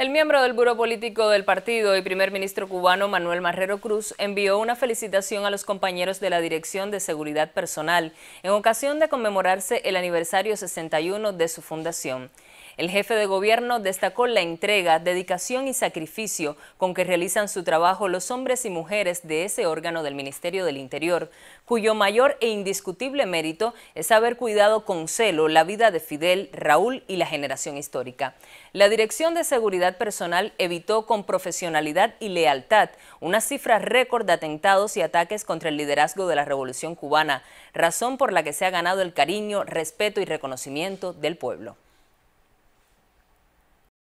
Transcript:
El miembro del Buró Político del Partido y primer ministro cubano Manuel Marrero Cruz envió una felicitación a los compañeros de la Dirección de Seguridad Personal en ocasión de conmemorarse el aniversario 61 de su fundación. El jefe de gobierno destacó la entrega, dedicación y sacrificio con que realizan su trabajo los hombres y mujeres de ese órgano del Ministerio del Interior, cuyo mayor e indiscutible mérito es haber cuidado con celo la vida de Fidel, Raúl y la generación histórica. La Dirección de Seguridad Personal evitó con profesionalidad y lealtad una cifra récord de atentados y ataques contra el liderazgo de la Revolución Cubana, razón por la que se ha ganado el cariño, respeto y reconocimiento del pueblo.